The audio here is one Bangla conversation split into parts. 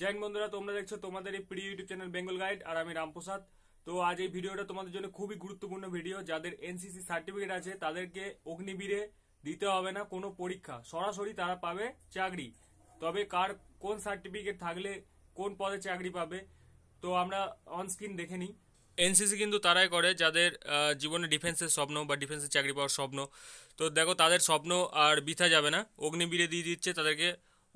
জৈন বন্ধুরা তোমরা দেখছো তোমাদের এই প্রিয় ইউটিউব চ্যানেল বেঙ্গল গাইড আর আমি রামপ্রসাদ তো আজ এই ভিডিওটা তোমাদের জন্য খুবই গুরুত্বপূর্ণ ভিডিও যাদের এনসিসি সার্টিফিকেট আছে তাদেরকে অগ্নিবীরে দিতে হবে না কোনো পরীক্ষা সরাসরি তারা পাবে চাকরি তবে কার কোন সার্টিফিকেট থাকলে কোন পদে চাকরি পাবে তো আমরা অনস্ক্রিন দেখে নিই এনসিসি কিন্তু তারাই করে যাদের জীবনে ডিফেন্সের স্বপ্ন বা ডিফেন্সের চাকরি পাওয়ার স্বপ্ন তো দেখো তাদের স্বপ্ন আর বৃথা যাবে না অগ্নিবীরে দিয়ে দিচ্ছে তাদেরকে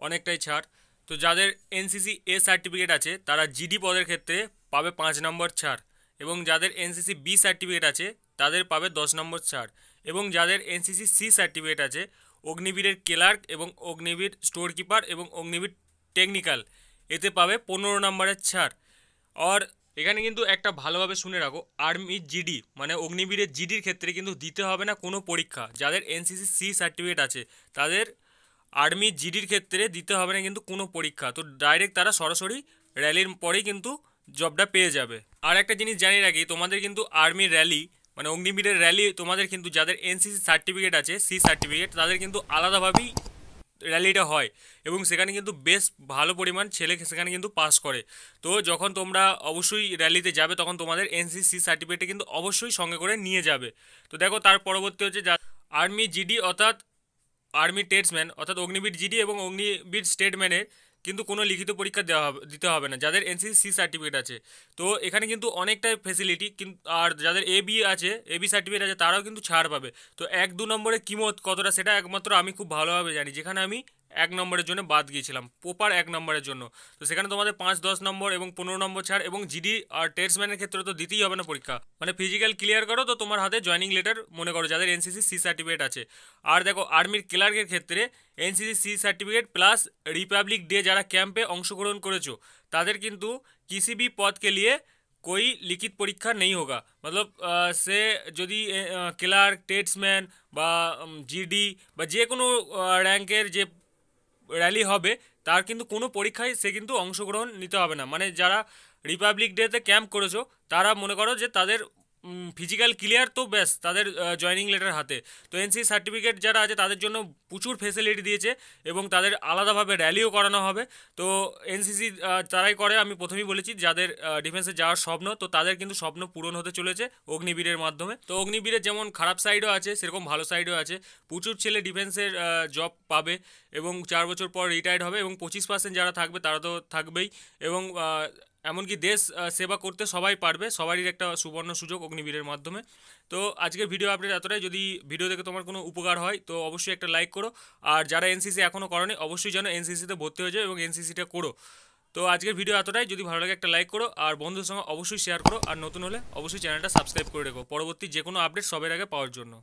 অনেকটাই ছাড় তো যাদের এনসিসি এ সার্টিফিকেট আছে তারা জিডি পদের ক্ষেত্রে পাবে পাঁচ নম্বর ছাড় এবং যাদের এনসিসি বি সার্টিফিকেট আছে তাদের পাবে দশ নম্বর ছাড় এবং যাদের এনসিসি সি সার্টিফিকেট আছে অগ্নিবীরের ক্লার্ক এবং অগ্নিবীর স্টোর কিপার এবং অগ্নিবীর টেকনিক্যাল এতে পাবে পনেরো নম্বরের ছাড় আর এখানে কিন্তু একটা ভালোভাবে শুনে রাখো আর্মি জিডি মানে অগ্নিবীরের জিডির ক্ষেত্রে কিন্তু দিতে হবে না কোনো পরীক্ষা যাদের এনসিসি সি সার্টিফিকেট আছে তাদের আর্মি জিডির ক্ষেত্রে দিতে হবে না কিন্তু কোনো পরীক্ষা তো ডাইরেক্ট তারা সরাসরি র্যালির পরেই কিন্তু জবটা পেয়ে যাবে আর একটা জিনিস জানিয়ে রাখি তোমাদের কিন্তু আর্মি র্যালি মানে অগ্নিবীরের র্যালি তোমাদের কিন্তু যাদের এনসিসি সার্টিফিকেট আছে সি সার্টিফিকেট তাদের কিন্তু আলাদাভাবেই র্যালিটা হয় এবং সেখানে কিন্তু বেশ ভালো পরিমাণ ছেলে সেখানে কিন্তু পাস করে তো যখন তোমরা অবশ্যই র্যালিতে যাবে তখন তোমাদের এনসিসি সার্টিফিকেটটা কিন্তু অবশ্যই সঙ্গে করে নিয়ে যাবে তো দেখো তার পরবর্তী হচ্ছে যা আর্মি জিডি অর্থাৎ আর্মি টেটসম্যান অর্থাৎ অগ্নিবীর জিডি এবং অগ্নিবীর স্টেটম্যানের কিন্তু কোনো লিখিত পরীক্ষা দেওয়া হবে দিতে হবে না যাদের এনসিসি সি সার্টিফিকেট আছে তো এখানে কিন্তু অনেকটাই ফেসিলিটি কিন্তু আর যাদের এ বি আছে এ বি সার্টিফিকেট আছে তারাও কিন্তু ছাড় পাবে তো এক দু নম্বরে কিমত কতটা সেটা একমাত্র আমি খুব ভালোভাবে জানি যেখানে আমি এক নম্বরের জন্য বাদ গিয়েছিলাম পোপার এক নম্বরের জন্য তো সেখানে তোমাদের পাঁচ দশ নম্বর এবং পনেরো নম্বর ছাড় এবং জিডি আর টেটসম্যানের ক্ষেত্রে তো দিতেই হবে না পরীক্ষা মানে ফিজিক্যাল ক্লিয়ার করো তো তোমার হাতে জয়নিং লেটার মনে করো যাদের এনসিসি সি সার্টিফিকেট আছে আর দেখো আর্মির ক্লার্কের ক্ষেত্রে NCC C certificate plus republic day যারা ক্যাম্পে অংশগ্রহণ করেছো তাদের কিন্তু কিসিবি পদকে নিয়ে कोई लिखित परीक्षा नहीं होगा मतलब সে যদি ক্লার্ক টেটসম্যান বা জিডি বা যে কোনো র্যাঙ্কের যে র্যালি হবে তার কিন্তু কোনো পরীক্ষায় সে কিন্তু অংশগ্রহণ নিতে হবে না মানে যারা রিপাবলিক ডেতে ক্যাম্প করেছো তারা মনে করো যে তাদের ফিজিক্যাল ক্লিয়ার তো ব্যাস তাদের জয়নিং লেটার হাতে তো এনসি সার্টিফিকেট যারা আছে তাদের জন্য প্রচুর ফেসিলিটি দিয়েছে এবং তাদের আলাদাভাবে র্যালিও করানো হবে তো এনসিসি তারাই করে আমি প্রথমেই বলেছি যাদের ডিফেন্সে যাওয়ার স্বপ্ন তো তাদের কিন্তু স্বপ্ন পূরণ হতে চলেছে অগ্নিবীরের মাধ্যমে তো অগ্নিবীরের যেমন খারাপ সাইডও আছে সেরকম ভালো সাইডও আছে প্রচুর ছেলে ডিফেন্সের জব পাবে এবং চার বছর পর রিটায়ার্ড হবে এবং পঁচিশ পার্সেন্ট যারা থাকবে তারা তো থাকবেই এবং এমনকি দেশ সেবা করতে সবাই পারবে সবারই একটা সুবর্ণ সুযোগ অগ্নিবীরের মাধ্যমে তো আজকের ভিডিও আপডেট এতটাই যদি ভিডিও দেখে তোমার কোনো উপকার হয় তো অবশ্যই একটা লাইক করো আর যারা এনসিসি এখনও করনি অবশ্যই যেন এনসিসিতে ভর্তি হয়ে যাও এবং এনসিসিটা করো তো আজকের ভিডিও এতটাই যদি ভালো লাগে একটা লাইক করো আর বন্ধুর সঙ্গে অবশ্যই শেয়ার করো আর নতুন হলে অবশ্যই চ্যানেলটা সাবস্ক্রাইব করে রেখো পরবর্তী যে কোনো আপডেট সবের আগে পাওয়ার জন্য